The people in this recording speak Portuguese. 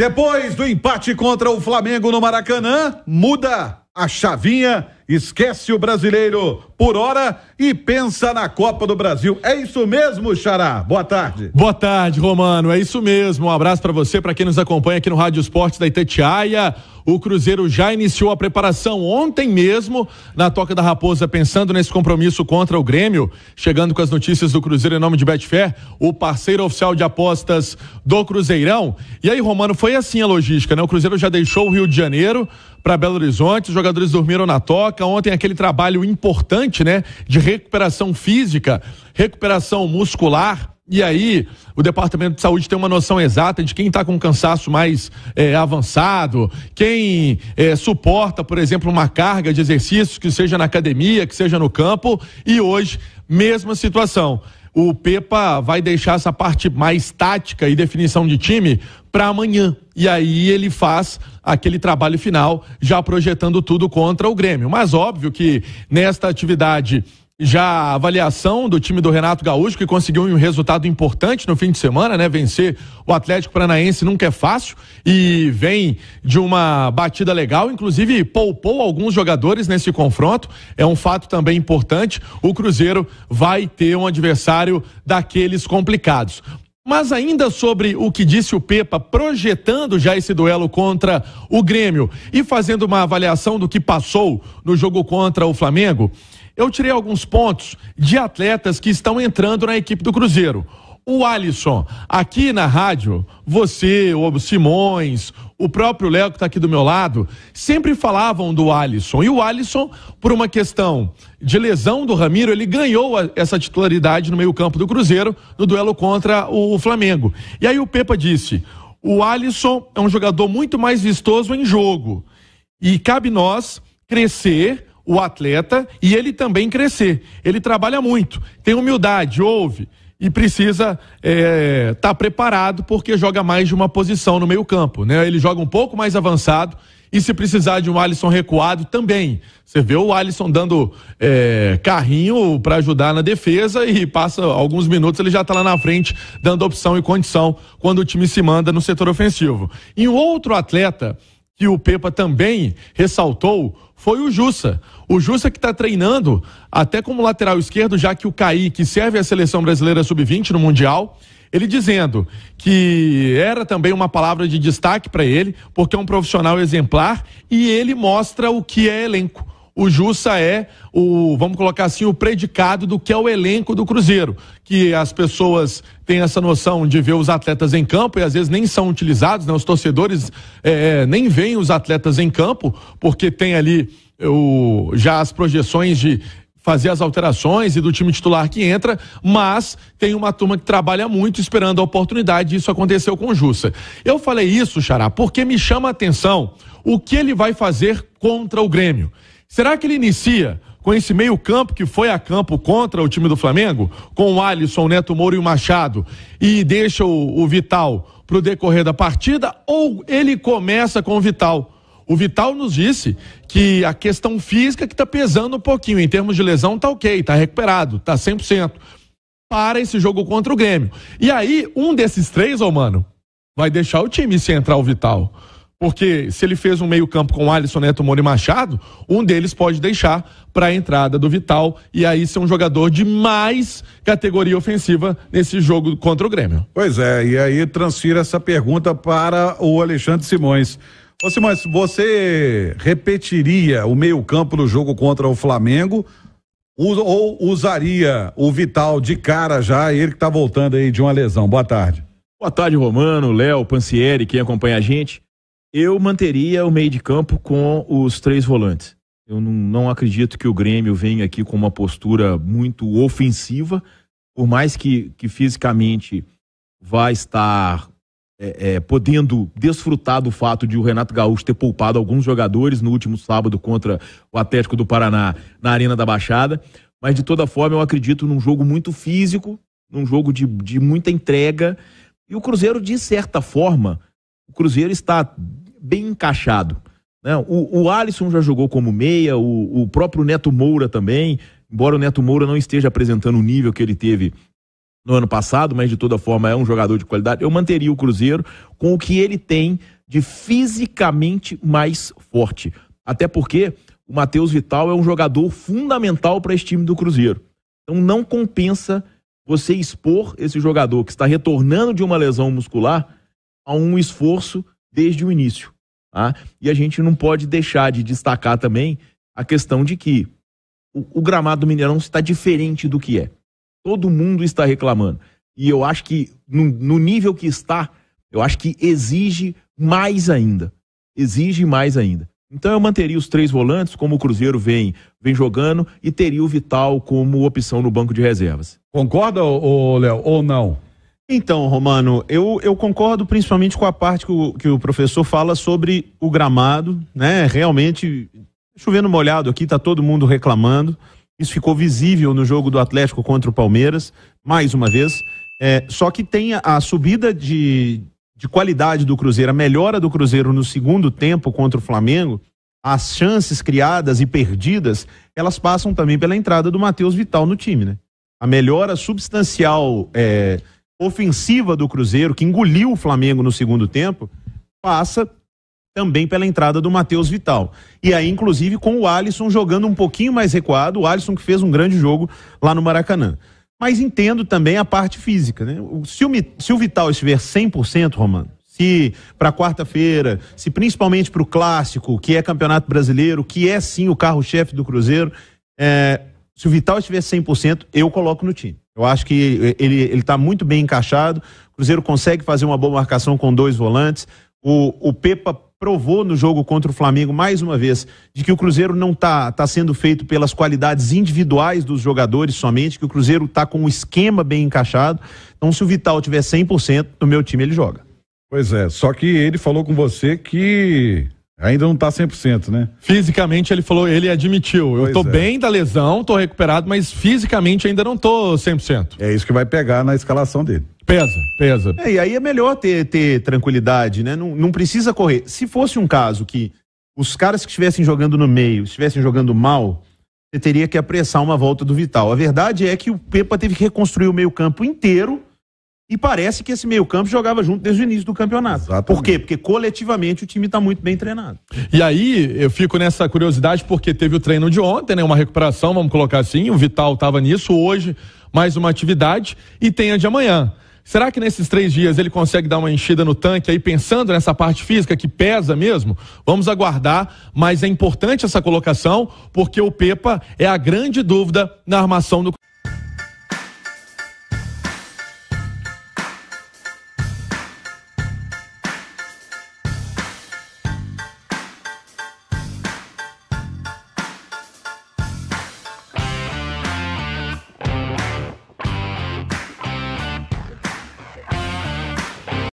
Depois do empate contra o Flamengo no Maracanã, muda a chavinha, esquece o brasileiro por hora e pensa na Copa do Brasil. É isso mesmo, Xará? Boa tarde. Boa tarde, Romano. É isso mesmo. Um abraço para você, para quem nos acompanha aqui no Rádio Esporte da Itatiaia. O Cruzeiro já iniciou a preparação ontem mesmo na Toca da Raposa, pensando nesse compromisso contra o Grêmio. Chegando com as notícias do Cruzeiro em nome de Betfair, o parceiro oficial de apostas do Cruzeirão. E aí, Romano, foi assim a logística, né? O Cruzeiro já deixou o Rio de Janeiro, para Belo Horizonte. Os jogadores dormiram na toca. Ontem aquele trabalho importante, né, de recuperação física, recuperação muscular. E aí, o Departamento de Saúde tem uma noção exata de quem está com cansaço mais é, avançado, quem é, suporta, por exemplo, uma carga de exercícios, que seja na academia, que seja no campo, e hoje, mesma situação o Pepa vai deixar essa parte mais tática e definição de time para amanhã. E aí ele faz aquele trabalho final, já projetando tudo contra o Grêmio. Mas óbvio que nesta atividade já a avaliação do time do Renato Gaúcho, que conseguiu um resultado importante no fim de semana, né? Vencer o Atlético Paranaense nunca é fácil e vem de uma batida legal, inclusive poupou alguns jogadores nesse confronto. É um fato também importante. O Cruzeiro vai ter um adversário daqueles complicados. Mas ainda sobre o que disse o Pepa, projetando já esse duelo contra o Grêmio e fazendo uma avaliação do que passou no jogo contra o Flamengo, eu tirei alguns pontos de atletas que estão entrando na equipe do Cruzeiro. O Alisson, aqui na rádio, você, o Simões, o próprio Léo que está aqui do meu lado, sempre falavam do Alisson. E o Alisson, por uma questão de lesão do Ramiro, ele ganhou essa titularidade no meio-campo do Cruzeiro no duelo contra o Flamengo. E aí o Pepa disse: o Alisson é um jogador muito mais vistoso em jogo. E cabe nós crescer o atleta e ele também crescer. Ele trabalha muito, tem humildade, ouve e precisa estar eh, é, tá preparado porque joga mais de uma posição no meio campo, né? Ele joga um pouco mais avançado e se precisar de um Alisson recuado também. Você vê o Alisson dando é, carrinho para ajudar na defesa e passa alguns minutos ele já está lá na frente dando opção e condição quando o time se manda no setor ofensivo. E um outro atleta que o Pepa também ressaltou foi o Jussa. O Jussa que está treinando até como lateral esquerdo, já que o que serve à seleção brasileira sub-20 no Mundial. Ele dizendo que era também uma palavra de destaque para ele, porque é um profissional exemplar e ele mostra o que é elenco o Jussa é o, vamos colocar assim, o predicado do que é o elenco do Cruzeiro. Que as pessoas têm essa noção de ver os atletas em campo e às vezes nem são utilizados, né? Os torcedores é, é nem veem os atletas em campo, porque tem ali é, o, já as projeções de fazer as alterações e do time titular que entra, mas tem uma turma que trabalha muito esperando a oportunidade, isso aconteceu com o Jussa. Eu falei isso, Xará, porque me chama a atenção o que ele vai fazer contra o Grêmio. Será que ele inicia com esse meio-campo que foi a campo contra o time do Flamengo, com o Alisson, o Neto Moura e o Machado, e deixa o, o Vital para o decorrer da partida, ou ele começa com o Vital? O Vital nos disse que a questão física que está pesando um pouquinho, em termos de lesão, tá ok, tá recuperado, tá 100%. Para esse jogo contra o Grêmio. E aí, um desses três, ô oh, mano, vai deixar o time se entrar o Vital. Porque se ele fez um meio-campo com Alisson Neto Moura e Machado, um deles pode deixar para a entrada do Vital e aí ser um jogador de mais categoria ofensiva nesse jogo contra o Grêmio. Pois é, e aí transfira essa pergunta para o Alexandre Simões. Ô Simões, você repetiria o meio-campo no jogo contra o Flamengo? Ou usaria o Vital de cara já, ele que está voltando aí de uma lesão? Boa tarde. Boa tarde, Romano, Léo, Pancieri, quem acompanha a gente. Eu manteria o meio de campo com os três volantes. Eu não, não acredito que o Grêmio venha aqui com uma postura muito ofensiva, por mais que, que fisicamente vá estar é, é, podendo desfrutar do fato de o Renato Gaúcho ter poupado alguns jogadores no último sábado contra o Atlético do Paraná na Arena da Baixada. Mas, de toda forma, eu acredito num jogo muito físico, num jogo de, de muita entrega. E o Cruzeiro, de certa forma, o Cruzeiro está bem encaixado. Né? O, o Alisson já jogou como meia, o, o próprio Neto Moura também, embora o Neto Moura não esteja apresentando o nível que ele teve no ano passado, mas de toda forma é um jogador de qualidade. Eu manteria o Cruzeiro com o que ele tem de fisicamente mais forte. Até porque o Matheus Vital é um jogador fundamental para esse time do Cruzeiro. Então não compensa você expor esse jogador que está retornando de uma lesão muscular a um esforço desde o início. Tá? E a gente não pode deixar de destacar também a questão de que o, o gramado do Mineirão está diferente do que é. Todo mundo está reclamando. E eu acho que no, no nível que está, eu acho que exige mais ainda. Exige mais ainda. Então eu manteria os três volantes, como o Cruzeiro vem, vem jogando, e teria o Vital como opção no banco de reservas. Concorda, Léo, ou não? Então, Romano, eu, eu concordo principalmente com a parte que o, que o professor fala sobre o gramado, né? Realmente, chovendo molhado aqui, tá todo mundo reclamando. Isso ficou visível no jogo do Atlético contra o Palmeiras, mais uma vez. É, só que tem a, a subida de, de qualidade do Cruzeiro, a melhora do Cruzeiro no segundo tempo contra o Flamengo, as chances criadas e perdidas, elas passam também pela entrada do Matheus Vital no time, né? A melhora substancial é, ofensiva do Cruzeiro, que engoliu o Flamengo no segundo tempo, passa também pela entrada do Matheus Vital. E aí, inclusive, com o Alisson jogando um pouquinho mais recuado, o Alisson que fez um grande jogo lá no Maracanã. Mas entendo também a parte física, né? Se o, se o Vital estiver 100%, Romano, se para quarta-feira, se principalmente para o Clássico, que é campeonato brasileiro, que é sim o carro-chefe do Cruzeiro, é, se o Vital estiver 100%, eu coloco no time. Eu acho que ele está muito bem encaixado. O Cruzeiro consegue fazer uma boa marcação com dois volantes. O, o Pepa provou no jogo contra o Flamengo, mais uma vez, de que o Cruzeiro não está tá sendo feito pelas qualidades individuais dos jogadores somente, que o Cruzeiro está com um esquema bem encaixado. Então, se o Vital tiver 100% no meu time, ele joga. Pois é, só que ele falou com você que Ainda não tá 100%, né? Fisicamente, ele falou, ele admitiu. Eu tô é. bem da lesão, tô recuperado, mas fisicamente ainda não tô 100%. É isso que vai pegar na escalação dele. Pesa, pesa. É, e aí é melhor ter, ter tranquilidade, né? Não, não precisa correr. Se fosse um caso que os caras que estivessem jogando no meio estivessem jogando mal, você teria que apressar uma volta do Vital. A verdade é que o Pepa teve que reconstruir o meio-campo inteiro e parece que esse meio-campo jogava junto desde o início do campeonato. Exatamente. Por quê? Porque coletivamente o time está muito bem treinado. E aí eu fico nessa curiosidade porque teve o treino de ontem, né? Uma recuperação, vamos colocar assim. O Vital estava nisso. Hoje, mais uma atividade. E tem a de amanhã. Será que nesses três dias ele consegue dar uma enchida no tanque aí, pensando nessa parte física que pesa mesmo? Vamos aguardar, mas é importante essa colocação, porque o Pepa é a grande dúvida na armação do.